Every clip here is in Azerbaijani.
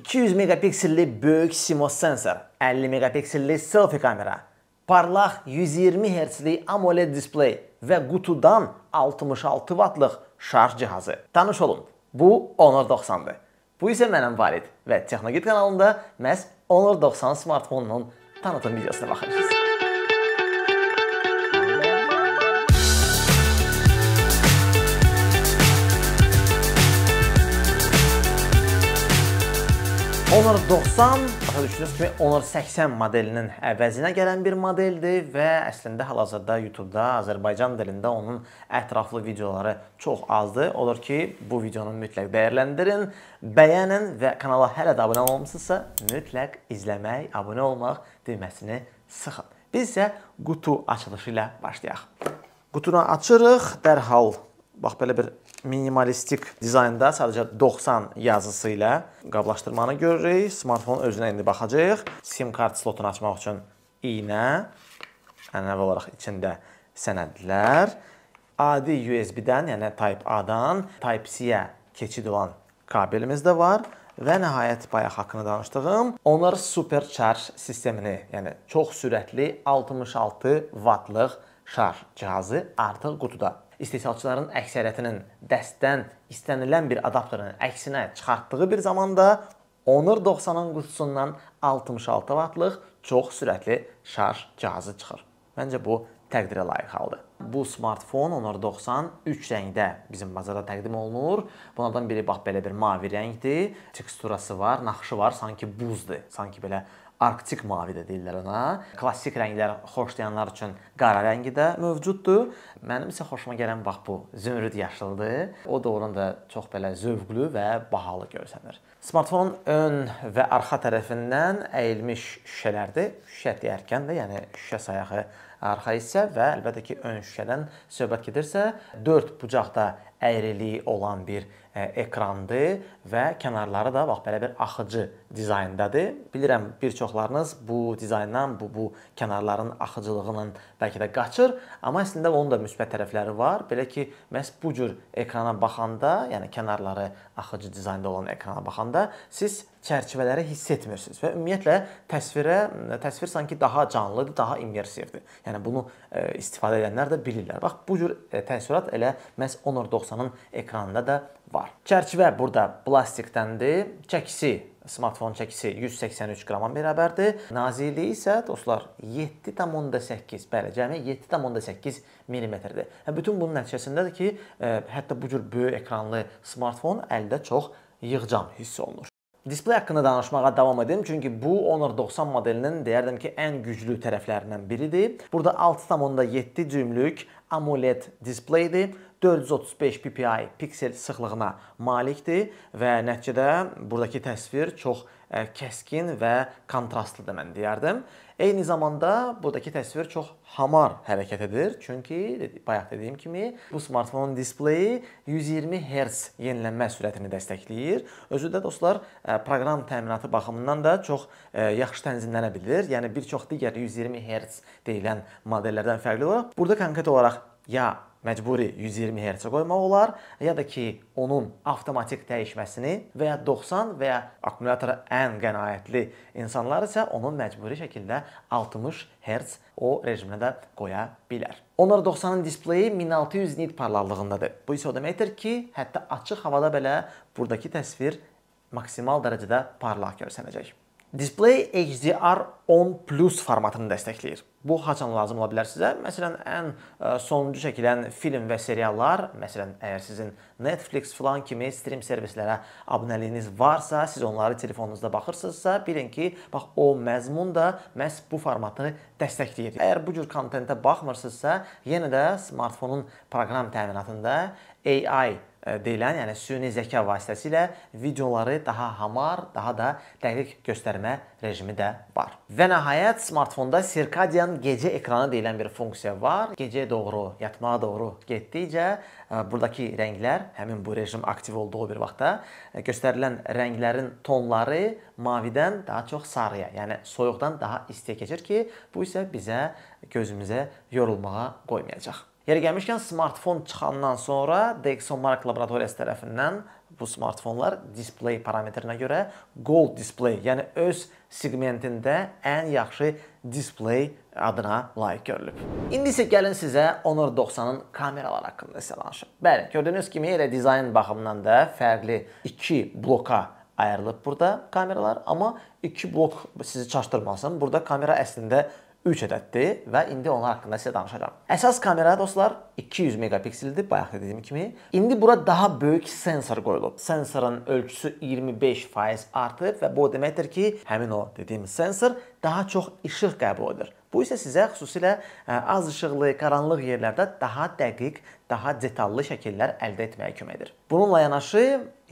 200 megapikselli böyük CMOS sensor, 50 megapikselli selfie kamera, parlaq 120 Hz-lik AMOLED display və qutudan 66 vattlıq şarj cihazı. Tanış olun, bu Honor 90-dır. Bu isə mənim Valid və Texnogit kanalında məhz Honor 90 smartfonunun tanıtım videosuna baxırsınız. Honor 90, başa düşdüyünüz kimi Honor 80 modelinin əvəzinə gələn bir modeldir və əslində hal-hazırda YouTube-da Azərbaycan dilində onun ətraflı videoları çox azdır. Olur ki, bu videonu mütləq dəyərləndirin, bəyənin və kanala hələ də abunə olmamısınızsa, mütləq izləmək, abunə olmaq düyməsini sıxın. Biz isə qutu açılışı ilə başlayaq. Qutunu açırıq, dərhal Bax belə bir minimalistik dizaynda sadəcə 90 yazısı ilə qablaşdırmanı görürük. Smartfonun özünə indi baxacağıq. SIM kart slotunu açmaq üçün iynə, ənənəvi olaraq içində sənədlər, adi USB-dən, yəni Type-A-dan Type-C-yə keçid olan kabelimiz də var və nəhayət bayaq haqqını danışdığım onlar supercharge sistemini, yəni çox sürətli 66 vatlıq şarj cihazı artıq qutuda istehsalçıların əksəriyyətinin dəstdən istənilən bir adapterin əksinə çıxartdığı bir zamanda Honor 90-ın qutusundan 66 vatlıq çox sürətli şarj cihazı çıxır. Məncə bu təqdirə layiq haldır. Bu smartfon Honor 90 3 rəngdə bizim bazarda təqdim olunur. Bunlardan biri bax belə bir mavi rəngdir. Teksturası var, naxışı var, sanki buzdur. Sanki belə Arktik mavi də deyirlər ona. Klassik rənglər xoşlayanlar üçün qara rəngi də mövcuddur. Mənim isə xoşuma gələn bax bu zümrüd yaşıldır. O doğrudan da çox belə zövqlü və bahalı görsənir. Smartfonun ön və arxa tərəfindən əyilmiş şüşələrdir. Şüşə deyərkən də, yəni şüşə sayağı arxa hissə və əlbəttə ki, ön şüşədən söhbət gedirsə, 4 bucaqda əyriliyi olan bir e, ekrandır və kənarları da bax belə bir axıcı dizayndadır. Bilirəm bir çoxlarınız bu dizayndan, bu bu kənarların axıcılığından bəlkə də qaçır, amma əslində onun da müsbət tərəfləri var. Belə ki, məhz bu cür ekrana baxanda, yəni kənarları axıcı dizaynda olan ekrana baxanda siz çərçivələri hiss etmirsiniz və ümumiyyətlə təsvirə təsvir sanki daha canlıdır, daha immersivdir. Yəni bunu e, istifadə edənlər də bilirlər. Bax bu cür e, təəssürat elə məhz Honor 90-ın ekranında da var. Çərçivə burada plastikdəndir. Çəkisi smartfon çəkisi 183 qrama bərabərdir. Nazikliyi isə dostlar 7.8, bəli, cəmi 7.8 mmdir. Və bütün bunun nəticəsindədir ki, e, hətta bu cür böyük ekranlı smartfon əldə çox yığcam hiss olunur. Display haqqında danışmağa davam edim. Çünki bu Honor 90 modelinin deyərdim ki, ən güclü tərəflərindən biridir. Burada 6.7 düymlük AMOLED displeydir 435 ppi piksel sıxlığına malikdir və nəticədə buradakı təsvir çox kəskin və kontrastlıdır mən deyərdim. Eyni zamanda buradakı təsvir çox hamar hərəkət edir. Çünki bayaq dediyim kimi bu smartfonun displeyi 120 Hz yenilənmə sürətini dəstəkləyir. Özü də dostlar proqram təminatı baxımından da çox yaxşı tənzimlənə bilir. Yəni bir çox digər 120 Hz deyilən modellərdən fərqli olaraq burada konkret olaraq ya məcburi 120 Hz qoymaq olar, ya da ki, onun avtomatik dəyişməsini və ya 90 və ya akkumulyatora ən qənaətli insanlar isə onun məcburi şəkildə 60 Hz o rejiminə də qoya bilər. Honor 90-ın displeyi 1600 nit parlaqlığındadır. Bu isə o deməkdir ki, hətta açıq havada belə burdakı təsvir maksimal dərəcədə parlaq görsənəcək. Display HDR10 Plus formatını dəstəkləyir. Bu haçan lazım ola bilər sizə. Məsələn, ən e, sonuncu çəkilən film və seriallar, məsələn, əgər sizin Netflix filan kimi stream servislərə abunəliyiniz varsa, siz onları telefonunuzda baxırsınızsa, bilin ki, bax o məzmun da məhz bu formatı dəstəkləyir. Əgər bu cür kontentə baxmırsınızsa, yenə də smartfonun proqram təminatında AI E, deyilən, yəni süni zəka vasitəsilə videoları daha hamar, daha da dəqiq göstərmə rejimi də var. Və nəhayət smartfonda sirkadian gecə ekranı deyilən bir funksiya var. Gecəyə doğru, yatmağa doğru getdikcə e, burdakı rənglər, həmin bu rejim aktiv olduğu bir vaxtda e, göstərilən rənglərin tonları mavidən daha çox sarıya, yəni soyuqdan daha istiyə keçir ki, bu isə bizə gözümüzə yorulmağa qoymayacaq. Yeri gəlmişkən, smartfon çıxandan sonra Dexomark laboratoriyası tərəfindən bu smartfonlar display parametrinə görə gold display, yəni öz segmentində ən yaxşı display adına layiq görülüb. İndi isə gəlin sizə Honor 90-ın kameraları haqqında sizə danışım. Bəli, gördüyünüz kimi elə dizayn baxımından da fərqli 2 bloka ayrılıb burada kameralar, amma 2 blok sizi çaşdırmasın. Burada kamera əslində 3 ədəddir və indi onlar haqqında sizə danışacağam. Əsas kamera dostlar 200 megapikseldir, bayaq dediyim kimi. İndi bura daha böyük sensor qoyulub. Sensorun ölçüsü 25% artıb və bu o deməkdir ki, həmin o dediyim sensor daha çox işıq qəbul edir. Bu isə sizə xüsusilə az işıqlı, qaranlıq yerlərdə daha dəqiq, daha detallı şəkillər əldə etməyə kömək edir. Bununla yanaşı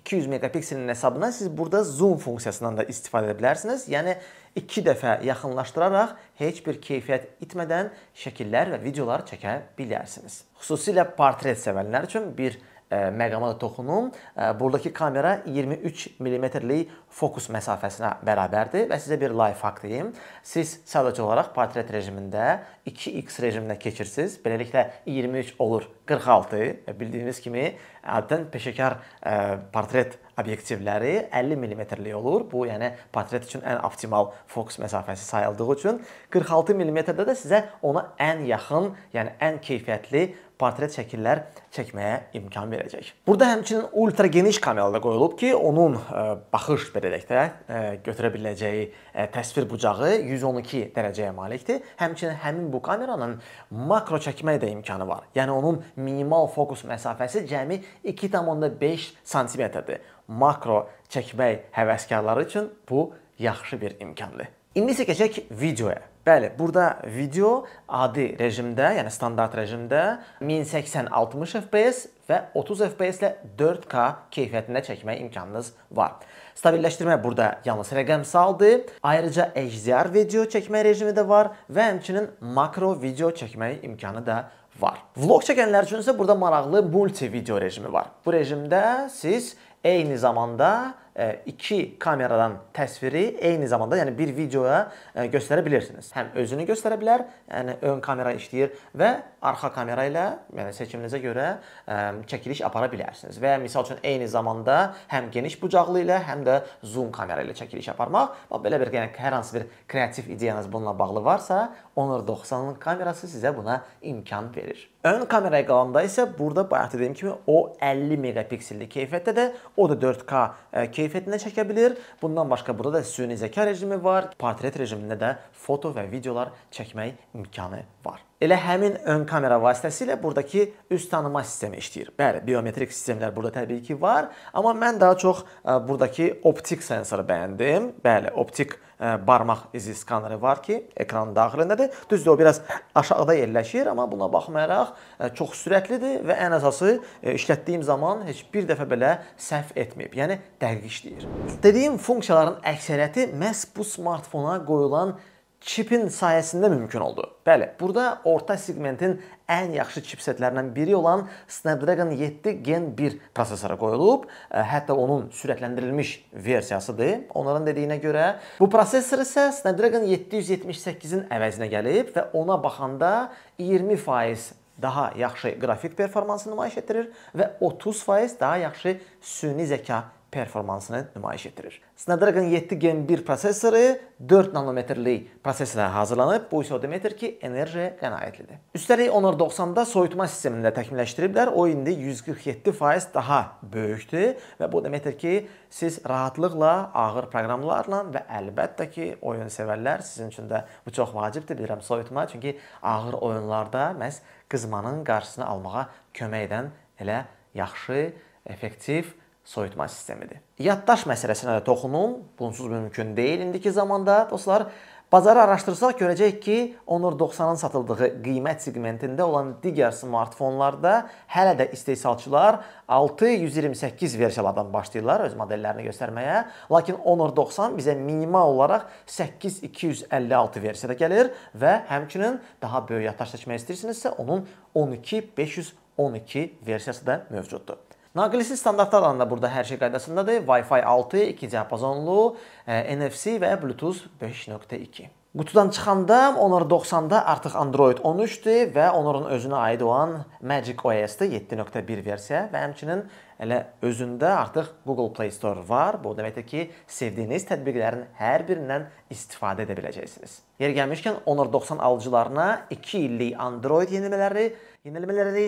200 megapikselin hesabına siz burada zoom funksiyasından da istifadə edə bilərsiniz. Yəni 2 dəfə yaxınlaşdıraraq heç bir keyfiyyət itmədən şəkillər və videolar çəkə bilərsiniz. Xüsusilə portret sevənlər üçün bir E, məqama da toxunum. E, buradakı kamera 23 mm-lik fokus məsafəsinə bərabərdir və sizə bir live fakt deyim. Siz sadəcə olaraq portret rejimində 2x rejiminə keçirsiniz. Beləliklə 23 olur 46. Bildiyiniz kimi adətən peşəkar e, portret obyektivləri 50 mm-lik olur. Bu, yəni portret üçün ən optimal fokus məsafəsi sayıldığı üçün 46 mm-də də sizə ona ən yaxın, yəni ən keyfiyyətli portret şəkillər çəkməyə imkan verəcək. Burada həmçinin ultra geniş kamera da qoyulub ki, onun e, baxış belə deyək də e, götürə biləcəyi e, təsvir bucağı 112 dərəcəyə malikdir. Həmçinin həmin bu kameranın makro çəkmək də imkanı var. Yəni onun minimal fokus məsafəsi cəmi 2.5 santimetrdir. Makro çəkmək həvəskarları üçün bu yaxşı bir imkandır. İndi isə keçək videoya. Bəli, burada video adi rejimdə, yəni standart rejimdə 1080-60 FPS və 30 FPS ilə 4K keyfiyyətində çəkmək imkanınız var. Stabilləşdirmə burada yalnız rəqəmsaldır. Ayrıca HDR video çəkmə rejimi də var və həmçinin makro video çəkmək imkanı da var. Vlog çəkənlər üçün isə burada maraqlı multi video rejimi var. Bu rejimdə siz eyni zamanda E, iki kameradan təsviri eyni zamanda, yəni bir videoya e, göstərə bilirsiniz. Həm özünü göstərə bilər, yəni ön kamera işləyir və arxa kamera ilə, yəni seçiminizə görə e, çəkiliş apara bilərsiniz. Və misal üçün eyni zamanda həm geniş bucaqlı ilə, həm də zoom kamera ilə çəkiliş aparmaq, belə bir yəni hər hansı bir kreativ ideyanız bununla bağlı varsa, Honor 90-ın kamerası sizə buna imkan verir. Ön kameraya qalanda isə burada bayaq dediyim kimi o 50 megapiksellik keyfiyyətdə də, o da 4K keyfiyyətdə keyfiyyətində çekebilir. Bundan başka burada da süni zəka rejimi var. Portret rejimində de foto ve videolar çəkmək imkanı var. Elə həmin ön kamera vasitəsilə burdakı üz tanıma sistemi işləyir. Bəli, biometrik sistemlər burada təbii ki var, amma mən daha çox e, burdakı optik sensoru bəyəndim. Bəli, optik e, barmaq izi skaneri var ki, ekranın daxilindədir. Düzdür, o biraz aşağıda yerləşir, amma buna baxmayaraq e, çox sürətlidir və ən əsası işlətdiyim zaman heç bir dəfə belə səhv etməyib. Yəni dəqiq işləyir. Dediyim funksiyaların əksəriyyəti məhz bu smartfona qoyulan çipin sayəsində mümkün oldu. Bəli, burada orta segmentin ən yaxşı chipsetlərindən biri olan Snapdragon 7 Gen 1 prosesora qoyulub, hətta onun sürətləndirilmiş versiyasıdır. Onların dediyinə görə bu prosessor isə Snapdragon 778-in əvəzinə gəlib və ona baxanda 20% daha yaxşı qrafik performansı nümayiş etdirir və 30% daha yaxşı süni zəka performansını nümayiş etdirir. Snapdragon 7 Gen 1 prosesoru 4 nanometrlik proseslə hazırlanıb. Bu isə o deməkdir ki, enerjiyə qənaətlidir. Üstəlik Honor 90-da soyutma sistemini də təkmilləşdiriblər. O indi 147% daha böyükdür və bu deməkdir ki, siz rahatlıqla ağır proqramlarla və əlbəttə ki, oyun sevərlər sizin üçün də bu çox vacibdir bilirəm soyutma, çünki ağır oyunlarda məhz qızmanın qarşısını almağa kömək edən elə yaxşı effektiv soyutma sistemidir. Yaddaş məsələsinə də toxunum. Bunsuz mümkün deyil indiki zamanda. Dostlar, bazarı araşdırsaq görəcəyik ki, Honor 90-ın satıldığı qiymət segmentində olan digər smartfonlarda hələ də istehsalçılar 628 versiyalardan başlayırlar öz modellərini göstərməyə. Lakin Honor 90 bizə minimal olaraq 8256 versiyada gəlir və həmçinin daha böyük yaddaş seçmək istəyirsinizsə, onun 12512 versiyası da mövcuddur. Naqilsiz standartlar alanında burada hər şey qaydasındadır. Wi-Fi 6, 2 diapazonlu, e, NFC və Bluetooth 5.2. Qutudan çıxanda Honor 90-da artıq Android 13-dür və Honorun özünə aid olan Magic OS-da 7.1 versiya və həmçinin elə özündə artıq Google Play Store var. Bu deməkdir ki, sevdiyiniz tətbiqlərin hər birindən istifadə edə biləcəksiniz. Yer gəlmişkən Honor 90 alıcılarına 2 illik Android yeniləmələri, yeniləmələri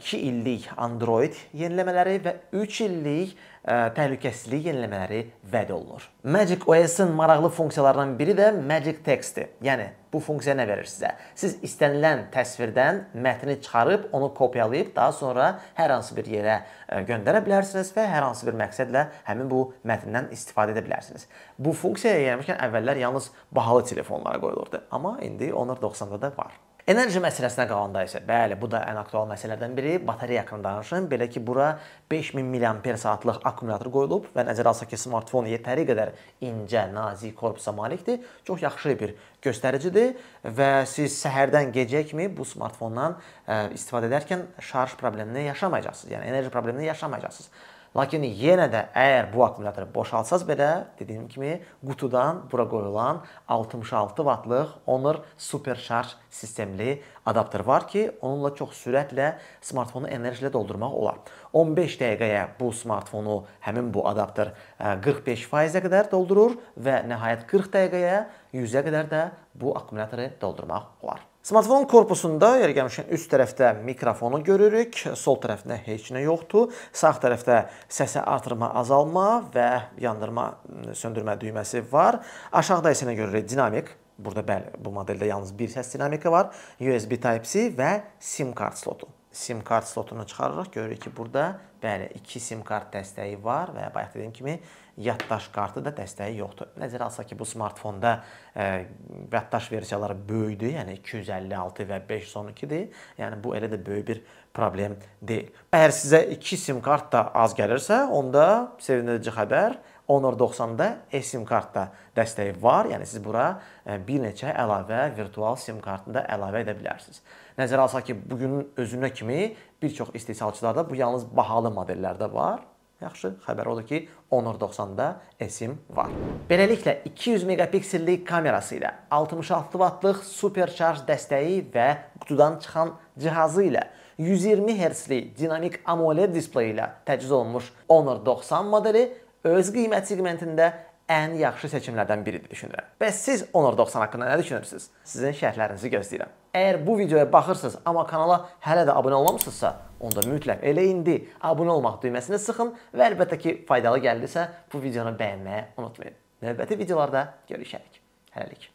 2 illik Android yeniləmələri və 3 illik ə, e, təhlükəsizlik yeniləmələri vəd olunur. Magic OS-ın maraqlı funksiyalarından biri də Magic Text-dir. Yəni bu funksiya nə verir sizə? Siz istənilən təsvirdən mətni çıxarıb, onu kopyalayıb daha sonra hər hansı bir yerə e, göndərə bilərsiniz və hər hansı bir məqsədlə həmin bu mətndən istifadə edə bilərsiniz. Bu funksiyaya yayılmışkən əvvəllər yalnız bahalı telefonlara qoyulurdu, amma indi 1090-da da var. Enerji məsələsinə qalanda isə, bəli, bu da ən aktual məsələlərdən biri. Batareya haqqında danışım. Belə ki, bura 5000 mAh-saatlıq akkumulyator qoyulub və nəzərə alsaq ki, smartfon yetəri qədər incə, nazik korpusa malikdir. Çox yaxşı bir göstəricidir və siz səhərdən gecəyə kimi bu smartfondan e, istifadə edərkən şarj problemini yaşamayacaqsınız. Yəni enerji problemini yaşamayacaqsınız. Lakin yenə də əgər bu akkumulyatoru boşaltsaz belə, dediyim kimi, qutudan bura qoyulan 66 vatlıq Honor Super Charge sistemli adapter var ki, onunla çox sürətlə smartfonu enerji ilə doldurmaq olar. 15 dəqiqəyə bu smartfonu həmin bu adapter 45%-ə e, qədər doldurur və nəhayət 40 dəqiqəyə 100-ə qədər də bu akkumulatoru doldurmaq olar. Smartfonun korpusunda yer gəlmişin üst tərəfdə mikrofonu görürük, sol tərəfdə heç nə yoxdur. Sağ tərəfdə səsə artırma, azalma və yandırma, söndürmə düyməsi var. Aşağıda isə nə görürük? Dinamik Burada bəli, bu modeldə yalnız bir səs dinamika var. USB Type-C və SIM kart slotu. SIM kart slotunu çıxarırıq, görürük ki, burada bəli, 2 SIM kart dəstəyi var və bayaq dediyim kimi yaddaş kartı da dəstəyi yoxdur. Nəzərə alsaq ki, bu smartfonda e, yaddaş versiyaları böyükdür, yəni 256 və 512-dir. Yəni bu elə də böyük bir problem deyil. Əgər sizə 2 SIM kart da az gəlirsə, onda sevindici xəbər 10.90-da eSIM kartda dəstəyi var. Yəni siz bura e, bir neçə əlavə virtual SIM kartını da əlavə edə bilərsiniz. Nəzərə alsaq ki, bugünün özünə kimi bir çox istehsalçılarda bu yalnız bahalı modellərdə var. Yaxşı, xəbər odur ki, Honor 90-da eSIM var. Beləliklə 200 megapiksellik kamerası ilə 66 vatlıq supercharge dəstəyi və qutudan çıxan cihazı ilə 120 Hz-li dinamik AMOLED displeyi ilə təchiz olunmuş Honor 90 modeli öz qiymət segmentində ən yaxşı seçimlərdən biridir düşünürəm. Bəs siz Honor 90 haqqında nə düşünürsüz? Sizin şərhlərinizi gözləyirəm. Əgər bu videoya baxırsınız, amma kanala hələ də abunə olmamısınızsa, onda mütləq elə indi abunə olmaq düyməsini sıxın və əlbəttə ki, faydalı gəldisə bu videonu bəyənməyi unutmayın. Növbəti videolarda görüşərik. Hələlik.